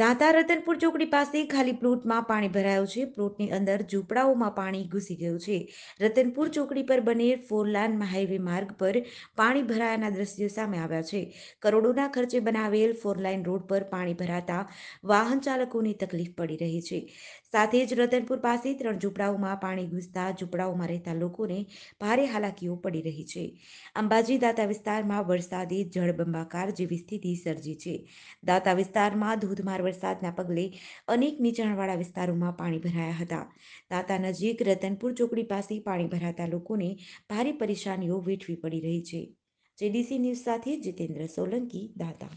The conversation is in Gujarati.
દાંતા રતનપુર ચોકડી પાસે ખાલી પ્લોટમાં પાણી ભરાયું છે પ્લોટની અંદર ઝૂંપડાઓમાં પાણી ઘૂસી ગયું છે રતનપુર ચોકડી પર બનેલ લાઇન હાઈવે માર્ગ પર પાણી ભરાયાના દ્રશ્યો સામે આવ્યા છે કરોડોના ખર્ચે બનાવેલ ફોર લાઇન રોડ પર પાણી ભરાતા વાહન ચાલકોની તકલીફ પડી રહી છે સાથે જ રતનપુર પાસે ત્રણ ઝૂંપડાઓમાં પાણી ઘૂસતા ઝૂંપડાઓમાં રહેતા લોકોને ભારે હાલાકીઓ પડી રહી છે અંબાજી દાતા વિસ્તારમાં વરસાદી જળબંબાકાર જેવી સ્થિતિ સર્જી છે દાતા વિસ્તારમાં ધોધમાર વરસાદના પગલે અનેક નીચાણવાળા વિસ્તારોમાં પાણી ભરાયા હતા તાતા નજીક રતનપુર ચોકડી પાસે પાણી ભરાતા લોકોને ભારે પરેશાનીઓ વેઠવી પડી રહી છે જેડીસી ન્યૂઝ સાથે જીતેન્દ્ર સોલંકી દાતા